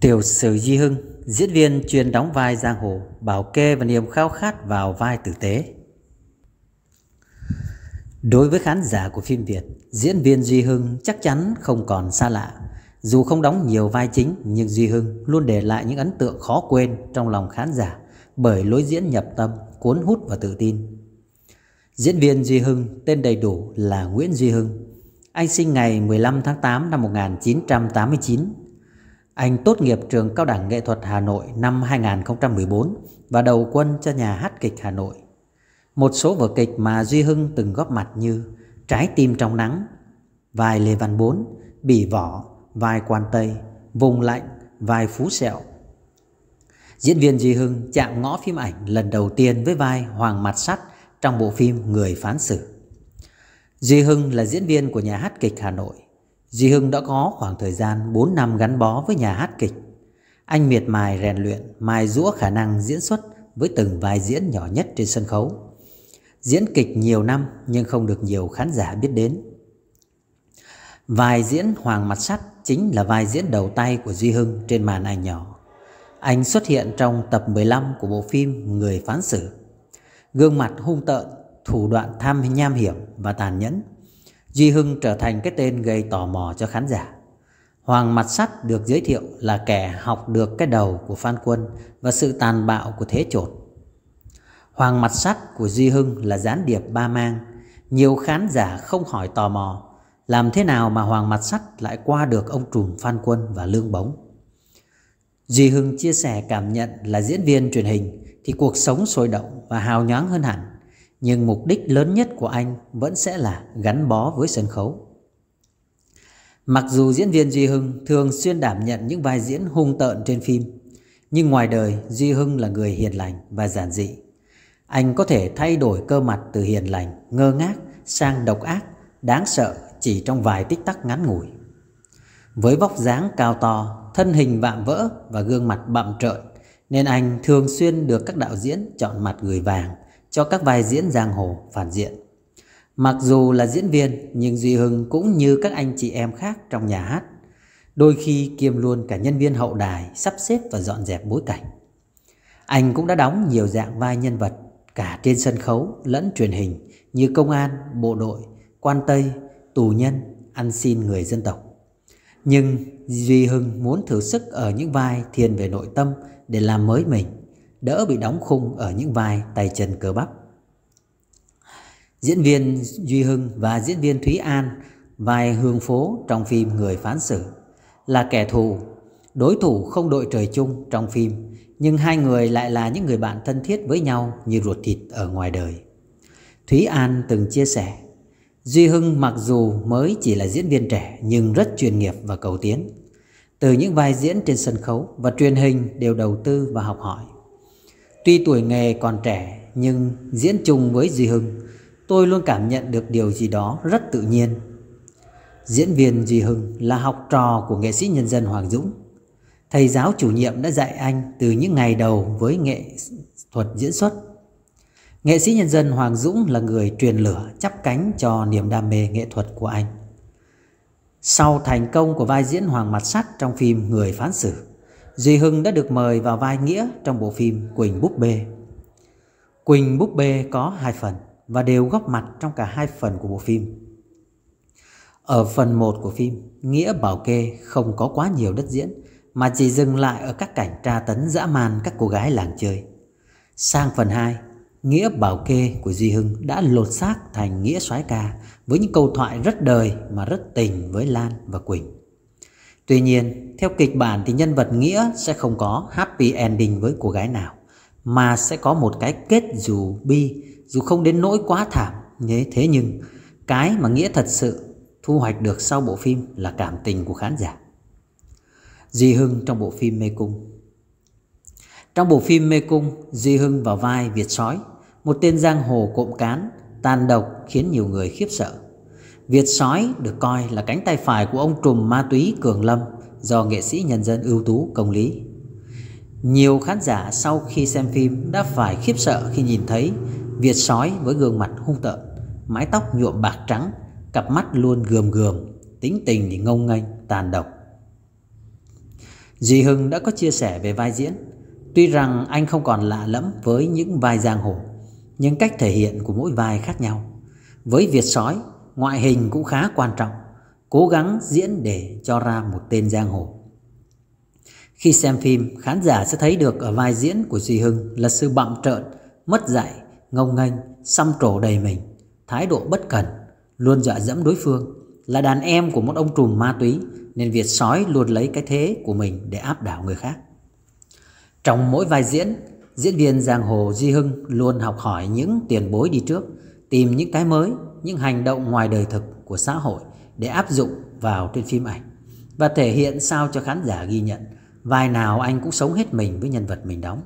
Tiểu sử Di Hưng, diễn viên chuyên đóng vai giang hồ, bảo kê và niềm khao khát vào vai tử tế. Đối với khán giả của phim Việt, diễn viên Duy Hưng chắc chắn không còn xa lạ. Dù không đóng nhiều vai chính, nhưng Duy Hưng luôn để lại những ấn tượng khó quên trong lòng khán giả bởi lối diễn nhập tâm, cuốn hút và tự tin. Diễn viên Duy Hưng tên đầy đủ là Nguyễn Duy Hưng. Anh sinh ngày 15 tháng 8 năm 1989 anh tốt nghiệp trường Cao đẳng Nghệ thuật Hà Nội năm 2014 và đầu quân cho nhà hát kịch Hà Nội. Một số vở kịch mà Duy Hưng từng góp mặt như Trái tim trong nắng, Vài Lê Văn Bốn, Bỉ Vỏ, Vài Quan Tây, Vùng Lạnh, Vài Phú Sẹo. Diễn viên Duy Hưng chạm ngõ phim ảnh lần đầu tiên với vai Hoàng Mặt Sắt trong bộ phim Người Phán Xử. Duy Hưng là diễn viên của nhà hát kịch Hà Nội. Duy Hưng đã có khoảng thời gian 4 năm gắn bó với nhà hát kịch. Anh miệt mài rèn luyện, mài rũa khả năng diễn xuất với từng vai diễn nhỏ nhất trên sân khấu. Diễn kịch nhiều năm nhưng không được nhiều khán giả biết đến. Vai diễn Hoàng Mặt Sắt chính là vai diễn đầu tay của Duy Hưng trên màn ảnh nhỏ. Anh xuất hiện trong tập 15 của bộ phim Người Phán Xử. Gương mặt hung tợn, thủ đoạn tham nham hiểm và tàn nhẫn – Duy Hưng trở thành cái tên gây tò mò cho khán giả. Hoàng Mặt Sắt được giới thiệu là kẻ học được cái đầu của Phan Quân và sự tàn bạo của thế chột. Hoàng Mặt Sắt của Duy Hưng là gián điệp ba mang. Nhiều khán giả không hỏi tò mò làm thế nào mà Hoàng Mặt Sắt lại qua được ông trùm Phan Quân và Lương Bống. Duy Hưng chia sẻ cảm nhận là diễn viên truyền hình thì cuộc sống sôi động và hào nhoáng hơn hẳn nhưng mục đích lớn nhất của anh vẫn sẽ là gắn bó với sân khấu. Mặc dù diễn viên Duy Hưng thường xuyên đảm nhận những vai diễn hung tợn trên phim, nhưng ngoài đời Duy Hưng là người hiền lành và giản dị. Anh có thể thay đổi cơ mặt từ hiền lành, ngơ ngác sang độc ác, đáng sợ chỉ trong vài tích tắc ngắn ngủi. Với vóc dáng cao to, thân hình vạm vỡ và gương mặt bặm trợn, nên anh thường xuyên được các đạo diễn chọn mặt người vàng – cho các vai diễn giang hồ phản diện. Mặc dù là diễn viên nhưng Duy Hưng cũng như các anh chị em khác trong nhà hát, đôi khi kiêm luôn cả nhân viên hậu đài sắp xếp và dọn dẹp bối cảnh. Anh cũng đã đóng nhiều dạng vai nhân vật cả trên sân khấu lẫn truyền hình như công an, bộ đội, quan tây, tù nhân, ăn xin người dân tộc. Nhưng Duy Hưng muốn thử sức ở những vai thiền về nội tâm để làm mới mình đỡ bị đóng khung ở những vai tay chân cơ bắp. Diễn viên Duy Hưng và diễn viên Thúy An vai Hương Phố trong phim Người Phán Xử là kẻ thù, đối thủ không đội trời chung trong phim, nhưng hai người lại là những người bạn thân thiết với nhau như ruột thịt ở ngoài đời. Thúy An từng chia sẻ, Duy Hưng mặc dù mới chỉ là diễn viên trẻ nhưng rất chuyên nghiệp và cầu tiến. Từ những vai diễn trên sân khấu và truyền hình đều đầu tư và học hỏi Tuy tuổi nghề còn trẻ nhưng diễn chung với Duy Hưng, tôi luôn cảm nhận được điều gì đó rất tự nhiên. Diễn viên Duy Hưng là học trò của nghệ sĩ nhân dân Hoàng Dũng. Thầy giáo chủ nhiệm đã dạy anh từ những ngày đầu với nghệ thuật diễn xuất. Nghệ sĩ nhân dân Hoàng Dũng là người truyền lửa chắp cánh cho niềm đam mê nghệ thuật của anh. Sau thành công của vai diễn Hoàng Mặt Sắt trong phim Người Phán Xử, Duy Hưng đã được mời vào vai Nghĩa trong bộ phim Quỳnh Búp Bê. Quỳnh Búp Bê có hai phần và đều góp mặt trong cả hai phần của bộ phim. Ở phần 1 của phim, Nghĩa bảo kê không có quá nhiều đất diễn mà chỉ dừng lại ở các cảnh tra tấn dã man các cô gái làng chơi. Sang phần 2, Nghĩa bảo kê của Duy Hưng đã lột xác thành Nghĩa soái ca với những câu thoại rất đời mà rất tình với Lan và Quỳnh. Tuy nhiên, theo kịch bản thì nhân vật Nghĩa sẽ không có happy ending với cô gái nào, mà sẽ có một cái kết dù bi, dù không đến nỗi quá thảm như thế nhưng cái mà Nghĩa thật sự thu hoạch được sau bộ phim là cảm tình của khán giả. Di Hưng trong bộ phim Mê Cung Trong bộ phim Mê Cung, Di Hưng vào vai Việt Sói, một tên giang hồ cộm cán, tàn độc khiến nhiều người khiếp sợ. Việt sói được coi là cánh tay phải của ông trùm ma túy Cường Lâm do nghệ sĩ nhân dân ưu tú Công Lý. Nhiều khán giả sau khi xem phim đã phải khiếp sợ khi nhìn thấy Việt sói với gương mặt hung tợn, mái tóc nhuộm bạc trắng, cặp mắt luôn gườm gườm, tính tình thì ngông nghênh, tàn độc. Dì Hưng đã có chia sẻ về vai diễn, tuy rằng anh không còn lạ lẫm với những vai giang hồ, nhưng cách thể hiện của mỗi vai khác nhau. Với Việt sói, ngoại hình cũng khá quan trọng, cố gắng diễn để cho ra một tên giang hồ. Khi xem phim, khán giả sẽ thấy được ở vai diễn của Duy Hưng là sự bặm trợn, mất dạy, ngông nghênh, xăm trổ đầy mình, thái độ bất cần, luôn dọa dẫm đối phương. Là đàn em của một ông trùm ma túy nên Việt sói luôn lấy cái thế của mình để áp đảo người khác. Trong mỗi vai diễn, diễn viên Giang Hồ Duy Hưng luôn học hỏi những tiền bối đi trước, tìm những cái mới, những hành động ngoài đời thực của xã hội để áp dụng vào trên phim ảnh và thể hiện sao cho khán giả ghi nhận. Vai nào anh cũng sống hết mình với nhân vật mình đóng.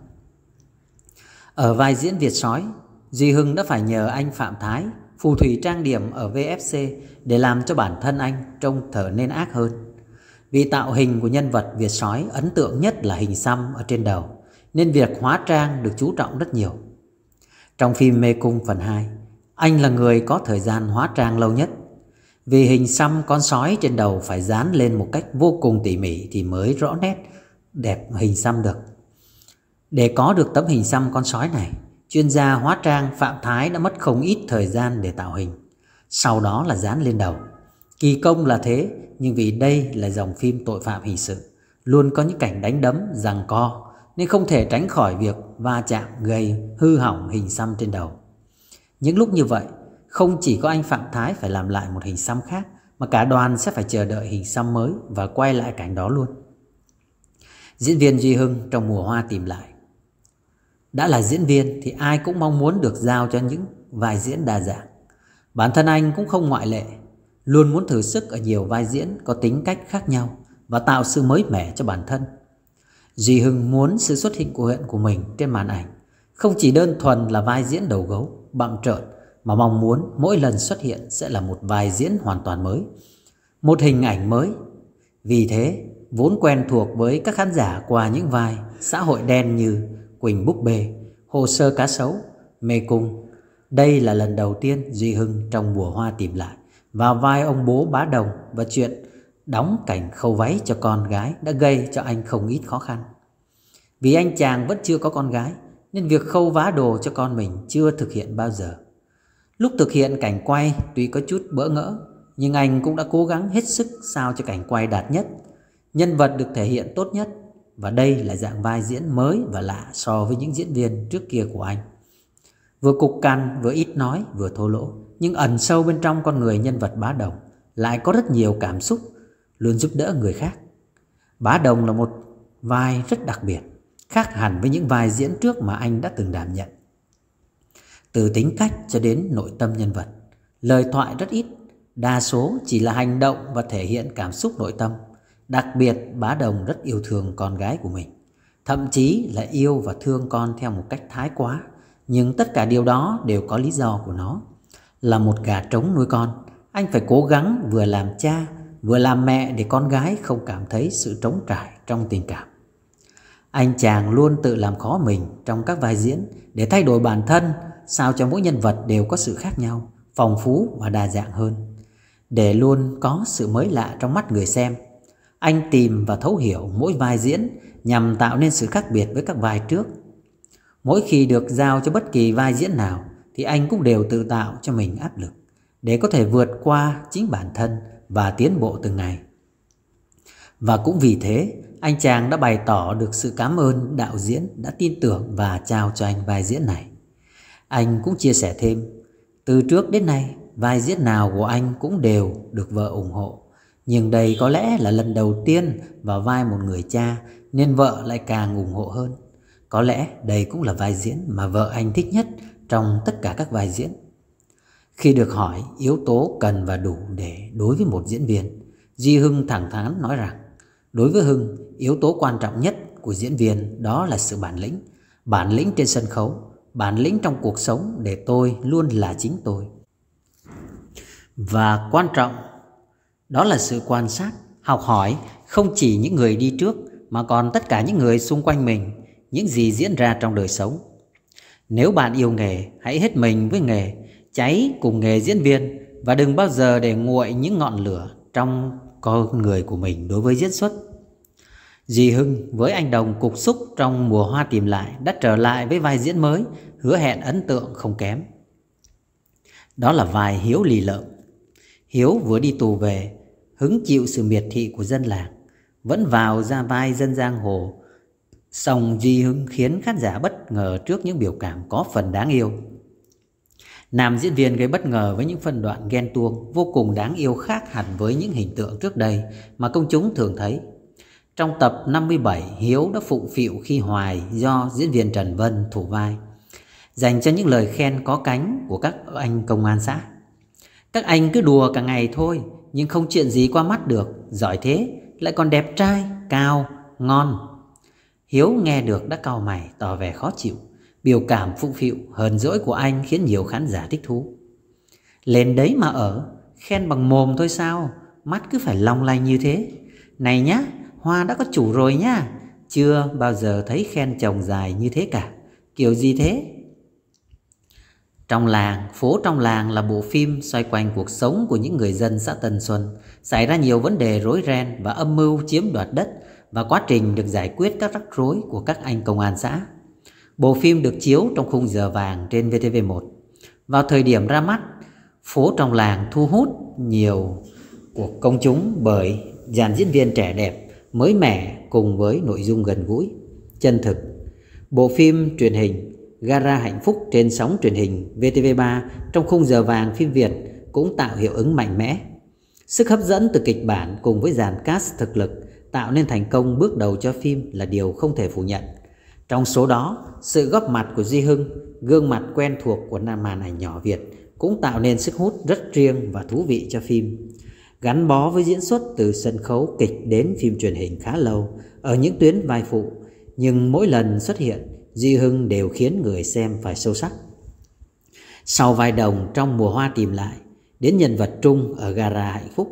Ở vai diễn Việt Sói, Duy Hưng đã phải nhờ anh Phạm Thái, phù thủy trang điểm ở VFC để làm cho bản thân anh trông thở nên ác hơn. Vì tạo hình của nhân vật Việt Sói ấn tượng nhất là hình xăm ở trên đầu, nên việc hóa trang được chú trọng rất nhiều. Trong phim Mê Cung phần 2, anh là người có thời gian hóa trang lâu nhất. Vì hình xăm con sói trên đầu phải dán lên một cách vô cùng tỉ mỉ thì mới rõ nét đẹp hình xăm được. Để có được tấm hình xăm con sói này, chuyên gia hóa trang Phạm Thái đã mất không ít thời gian để tạo hình. Sau đó là dán lên đầu. Kỳ công là thế, nhưng vì đây là dòng phim tội phạm hình sự, luôn có những cảnh đánh đấm, giằng co, nên không thể tránh khỏi việc va chạm gây hư hỏng hình xăm trên đầu. Những lúc như vậy, không chỉ có anh Phạm Thái phải làm lại một hình xăm khác, mà cả đoàn sẽ phải chờ đợi hình xăm mới và quay lại cảnh đó luôn. Diễn viên Duy Hưng trong mùa hoa tìm lại. Đã là diễn viên thì ai cũng mong muốn được giao cho những vai diễn đa dạng. Bản thân anh cũng không ngoại lệ, luôn muốn thử sức ở nhiều vai diễn có tính cách khác nhau và tạo sự mới mẻ cho bản thân. Duy Hưng muốn sự xuất hiện của huyện của mình trên màn ảnh không chỉ đơn thuần là vai diễn đầu gấu, bạm trợn, mà mong muốn mỗi lần xuất hiện sẽ là một vai diễn hoàn toàn mới, một hình ảnh mới. Vì thế, vốn quen thuộc với các khán giả qua những vai xã hội đen như Quỳnh Búp Bê, Hồ Sơ Cá Sấu, Mê Cung. Đây là lần đầu tiên Duy Hưng trong mùa hoa tìm lại và vai ông bố bá đồng và chuyện đóng cảnh khâu váy cho con gái đã gây cho anh không ít khó khăn. Vì anh chàng vẫn chưa có con gái nên việc khâu vá đồ cho con mình chưa thực hiện bao giờ. Lúc thực hiện cảnh quay tuy có chút bỡ ngỡ, nhưng anh cũng đã cố gắng hết sức sao cho cảnh quay đạt nhất, nhân vật được thể hiện tốt nhất và đây là dạng vai diễn mới và lạ so với những diễn viên trước kia của anh. Vừa cục cằn, vừa ít nói, vừa thô lỗ, nhưng ẩn sâu bên trong con người nhân vật Bá Đồng lại có rất nhiều cảm xúc, luôn giúp đỡ người khác. Bá Đồng là một vai rất đặc biệt khác hẳn với những vai diễn trước mà anh đã từng đảm nhận. Từ tính cách cho đến nội tâm nhân vật, lời thoại rất ít, đa số chỉ là hành động và thể hiện cảm xúc nội tâm. Đặc biệt, Bá Đồng rất yêu thương con gái của mình, thậm chí là yêu và thương con theo một cách thái quá. Nhưng tất cả điều đó đều có lý do của nó. Là một gà trống nuôi con, anh phải cố gắng vừa làm cha vừa làm mẹ để con gái không cảm thấy sự trống trải trong tình cảm. Anh chàng luôn tự làm khó mình trong các vai diễn để thay đổi bản thân sao cho mỗi nhân vật đều có sự khác nhau, phong phú và đa dạng hơn. Để luôn có sự mới lạ trong mắt người xem, anh tìm và thấu hiểu mỗi vai diễn nhằm tạo nên sự khác biệt với các vai trước. Mỗi khi được giao cho bất kỳ vai diễn nào thì anh cũng đều tự tạo cho mình áp lực để có thể vượt qua chính bản thân và tiến bộ từng ngày. Và cũng vì thế, anh chàng đã bày tỏ được sự cảm ơn đạo diễn đã tin tưởng và trao cho anh vai diễn này. Anh cũng chia sẻ thêm, từ trước đến nay, vai diễn nào của anh cũng đều được vợ ủng hộ. Nhưng đây có lẽ là lần đầu tiên vào vai một người cha nên vợ lại càng ủng hộ hơn. Có lẽ đây cũng là vai diễn mà vợ anh thích nhất trong tất cả các vai diễn. Khi được hỏi yếu tố cần và đủ để đối với một diễn viên, Di Hưng thẳng thắn nói rằng Đối với Hưng, yếu tố quan trọng nhất của diễn viên đó là sự bản lĩnh. Bản lĩnh trên sân khấu, bản lĩnh trong cuộc sống để tôi luôn là chính tôi. Và quan trọng đó là sự quan sát, học hỏi không chỉ những người đi trước mà còn tất cả những người xung quanh mình, những gì diễn ra trong đời sống. Nếu bạn yêu nghề, hãy hết mình với nghề, cháy cùng nghề diễn viên và đừng bao giờ để nguội những ngọn lửa trong con người của mình đối với diễn xuất. Dì Hưng với anh Đồng cục xúc trong mùa hoa tìm lại đã trở lại với vai diễn mới, hứa hẹn ấn tượng không kém. Đó là vai Hiếu lì lợm. Hiếu vừa đi tù về, hứng chịu sự miệt thị của dân làng, vẫn vào ra vai dân giang hồ. Song Di Hưng khiến khán giả bất ngờ trước những biểu cảm có phần đáng yêu. Nam diễn viên gây bất ngờ với những phân đoạn ghen tuông vô cùng đáng yêu khác hẳn với những hình tượng trước đây mà công chúng thường thấy. Trong tập 57, Hiếu đã phụng phịu khi hoài do diễn viên Trần Vân thủ vai, dành cho những lời khen có cánh của các anh công an xã. Các anh cứ đùa cả ngày thôi, nhưng không chuyện gì qua mắt được, giỏi thế, lại còn đẹp trai, cao, ngon. Hiếu nghe được đã cau mày tỏ vẻ khó chịu. Biểu cảm phụng phịu hờn dỗi của anh khiến nhiều khán giả thích thú. Lên đấy mà ở, khen bằng mồm thôi sao, mắt cứ phải long lanh như thế. Này nhá, hoa đã có chủ rồi nhá, chưa bao giờ thấy khen chồng dài như thế cả, kiểu gì thế? Trong làng, phố trong làng là bộ phim xoay quanh cuộc sống của những người dân xã Tân Xuân, xảy ra nhiều vấn đề rối ren và âm mưu chiếm đoạt đất và quá trình được giải quyết các rắc rối của các anh công an xã. Bộ phim được chiếu trong khung giờ vàng trên VTV1. Vào thời điểm ra mắt, phố trong làng thu hút nhiều của công chúng bởi dàn diễn viên trẻ đẹp, mới mẻ cùng với nội dung gần gũi, chân thực. Bộ phim truyền hình Gara Hạnh Phúc trên sóng truyền hình VTV3 trong khung giờ vàng phim Việt cũng tạo hiệu ứng mạnh mẽ. Sức hấp dẫn từ kịch bản cùng với dàn cast thực lực tạo nên thành công bước đầu cho phim là điều không thể phủ nhận. Trong số đó, sự góp mặt của Di Hưng, gương mặt quen thuộc của nam màn ảnh nhỏ Việt cũng tạo nên sức hút rất riêng và thú vị cho phim. Gắn bó với diễn xuất từ sân khấu kịch đến phim truyền hình khá lâu ở những tuyến vai phụ, nhưng mỗi lần xuất hiện, Di Hưng đều khiến người xem phải sâu sắc. Sau vai đồng trong mùa hoa tìm lại, đến nhân vật Trung ở gara hạnh phúc,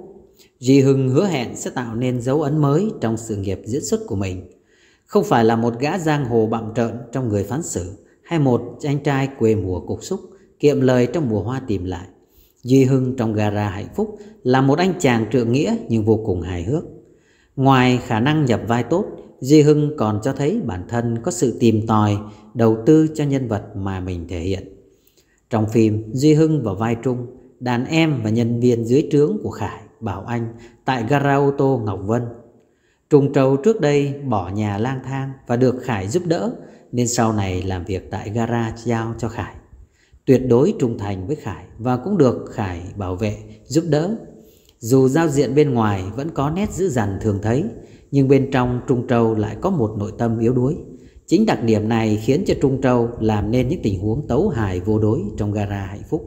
Di Hưng hứa hẹn sẽ tạo nên dấu ấn mới trong sự nghiệp diễn xuất của mình – không phải là một gã giang hồ bạm trợn trong người phán xử Hay một anh trai quê mùa cục xúc Kiệm lời trong mùa hoa tìm lại Duy Hưng trong gara hạnh phúc Là một anh chàng trượng nghĩa nhưng vô cùng hài hước Ngoài khả năng nhập vai tốt Duy Hưng còn cho thấy bản thân có sự tìm tòi Đầu tư cho nhân vật mà mình thể hiện Trong phim Duy Hưng vào vai Trung Đàn em và nhân viên dưới trướng của Khải Bảo Anh Tại gara ô tô Ngọc Vân Trùng trầu trước đây bỏ nhà lang thang và được Khải giúp đỡ nên sau này làm việc tại gara giao cho Khải. Tuyệt đối trung thành với Khải và cũng được Khải bảo vệ, giúp đỡ. Dù giao diện bên ngoài vẫn có nét dữ dằn thường thấy, nhưng bên trong Trung Trâu lại có một nội tâm yếu đuối. Chính đặc điểm này khiến cho Trung Trâu làm nên những tình huống tấu hài vô đối trong gara hạnh phúc.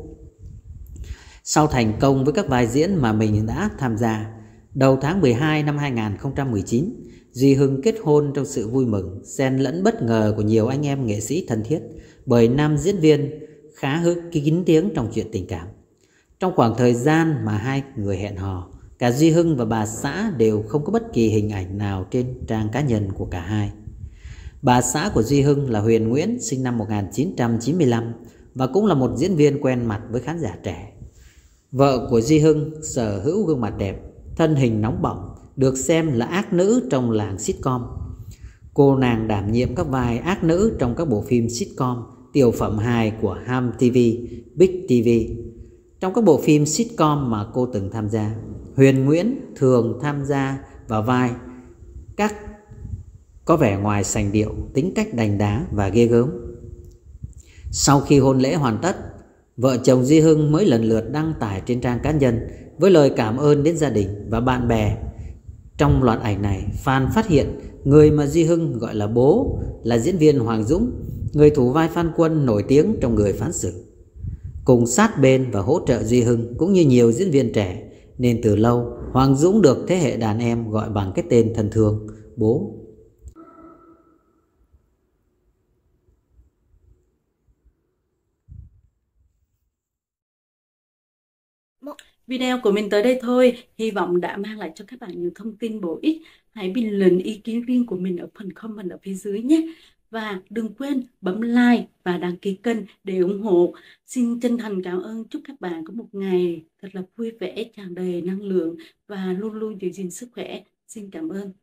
Sau thành công với các vai diễn mà mình đã tham gia, Đầu tháng 12 năm 2019, Duy Hưng kết hôn trong sự vui mừng, xen lẫn bất ngờ của nhiều anh em nghệ sĩ thân thiết bởi nam diễn viên khá hức kín tiếng trong chuyện tình cảm. Trong khoảng thời gian mà hai người hẹn hò, cả Duy Hưng và bà xã đều không có bất kỳ hình ảnh nào trên trang cá nhân của cả hai. Bà xã của Duy Hưng là Huyền Nguyễn, sinh năm 1995 và cũng là một diễn viên quen mặt với khán giả trẻ. Vợ của Duy Hưng sở hữu gương mặt đẹp thân hình nóng bỏng, được xem là ác nữ trong làng sitcom. Cô nàng đảm nhiệm các vai ác nữ trong các bộ phim sitcom, tiểu phẩm hài của Ham TV, Big TV. Trong các bộ phim sitcom mà cô từng tham gia, Huyền Nguyễn thường tham gia vào vai các có vẻ ngoài sành điệu, tính cách đành đá và ghê gớm. Sau khi hôn lễ hoàn tất, Vợ chồng Di Hưng mới lần lượt đăng tải trên trang cá nhân với lời cảm ơn đến gia đình và bạn bè. Trong loạt ảnh này, fan phát hiện người mà Duy Hưng gọi là bố là diễn viên Hoàng Dũng, người thủ vai Phan Quân nổi tiếng trong người phán xử. Cùng sát bên và hỗ trợ Duy Hưng cũng như nhiều diễn viên trẻ, nên từ lâu Hoàng Dũng được thế hệ đàn em gọi bằng cái tên thân thương, bố. Video của mình tới đây thôi, hy vọng đã mang lại cho các bạn những thông tin bổ ích. Hãy bình luận ý kiến riêng của mình ở phần comment ở phía dưới nhé. Và đừng quên bấm like và đăng ký kênh để ủng hộ. Xin chân thành cảm ơn chúc các bạn có một ngày thật là vui vẻ, tràn đầy năng lượng và luôn luôn giữ gìn sức khỏe. Xin cảm ơn.